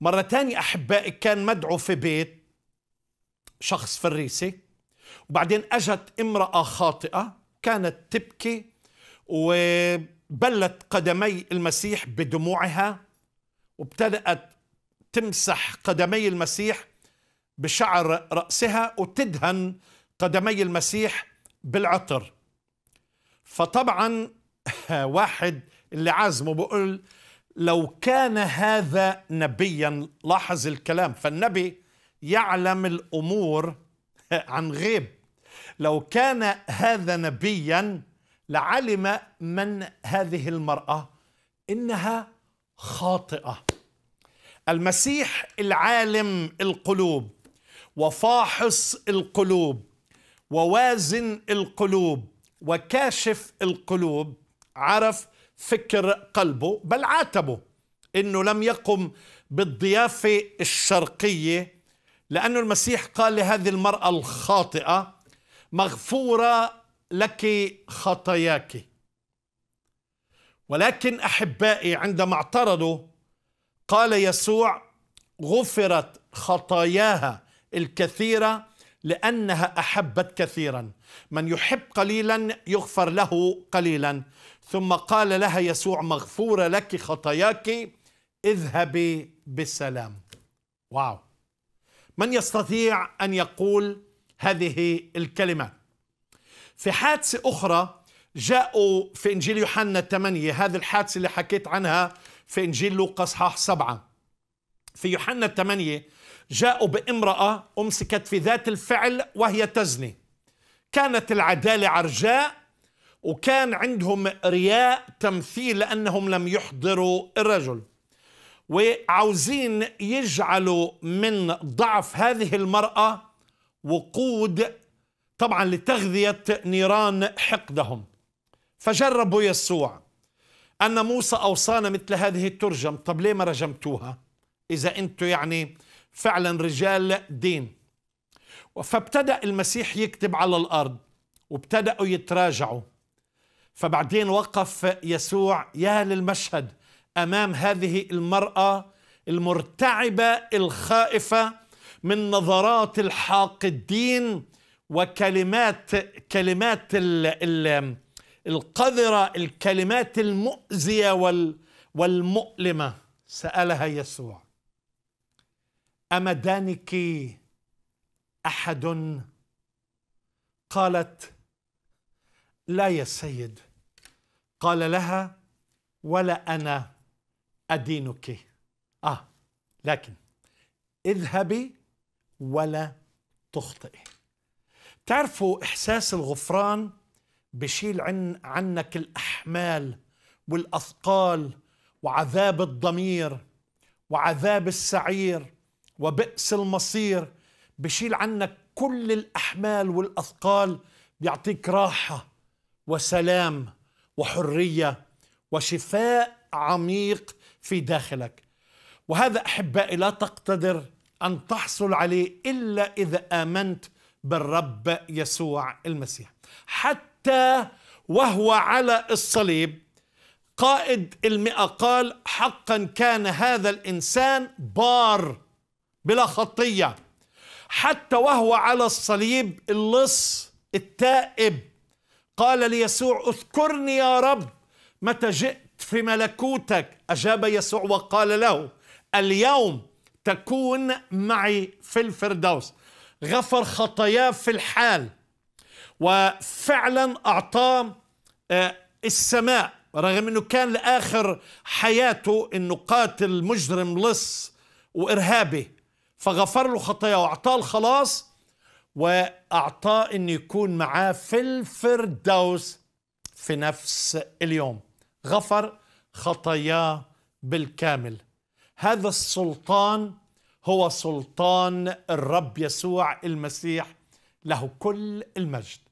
مرة تانية أحبائي كان مدعو في بيت شخص فريسي وبعدين أجت امرأة خاطئة كانت تبكي وبلت قدمي المسيح بدموعها وابتدأت تمسح قدمي المسيح بشعر رأسها وتدهن قدمي المسيح بالعطر فطبعا واحد اللي عازمه بقول لو كان هذا نبيا لاحظ الكلام فالنبي يعلم الامور عن غيب لو كان هذا نبيا لعلم من هذه المراه انها خاطئه المسيح العالم القلوب وفاحص القلوب ووازن القلوب وكاشف القلوب عرف فكر قلبه بل عاتبه انه لم يقم بالضيافه الشرقيه لانه المسيح قال لهذه المراه الخاطئه مغفوره لك خطاياك ولكن احبائي عندما اعترضوا قال يسوع غفرت خطاياها الكثيره لأنها أحبت كثيرا من يحب قليلا يغفر له قليلا ثم قال لها يسوع مغفورة لك خطاياك اذهبي بسلام واو من يستطيع أن يقول هذه الكلمة في حادثة أخرى جاءوا في إنجيل يوحنا 8 هذه الحادثة اللي حكيت عنها في إنجيل لوقا إصحاح 7 في يوحنا 8 جاءوا بامرأة أمسكت في ذات الفعل وهي تزني كانت العدالة عرجاء وكان عندهم رياء تمثيل لأنهم لم يحضروا الرجل وعاوزين يجعلوا من ضعف هذه المرأة وقود طبعا لتغذية نيران حقدهم فجربوا يسوع أن موسى أوصانا مثل هذه الترجم طب ليه ما رجمتوها إذا أنتم يعني فعلا رجال دين فابتدأ المسيح يكتب على الأرض وابتدأوا يتراجعوا فبعدين وقف يسوع يا للمشهد أمام هذه المرأة المرتعبة الخائفة من نظرات الحاقدين وكلمات كلمات الـ الـ القذرة الكلمات المؤذية والمؤلمة سألها يسوع امدانك احد قالت لا يا سيد قال لها ولا انا ادينك اه لكن اذهبي ولا تخطئي تعرفوا احساس الغفران بشيل عن عنك الاحمال والاثقال وعذاب الضمير وعذاب السعير وبئس المصير بشيل عنك كل الأحمال والأثقال بيعطيك راحة وسلام وحرية وشفاء عميق في داخلك وهذا أحبائي لا تقتدر أن تحصل عليه إلا إذا آمنت بالرب يسوع المسيح حتى وهو على الصليب قائد المئة قال حقا كان هذا الإنسان بار بلا خطية حتى وهو على الصليب اللص التائب قال ليسوع اذكرني يا رب متى جئت في ملكوتك أجاب يسوع وقال له اليوم تكون معي في الفردوس غفر خطاياه في الحال وفعلا أعطاه آه، السماء رغم أنه كان لآخر حياته أنه قاتل مجرم لص وإرهابي فغفر له خطاياه واعطاه الخلاص واعطاه ان يكون معاه في الفردوس في نفس اليوم غفر خطاياه بالكامل هذا السلطان هو سلطان الرب يسوع المسيح له كل المجد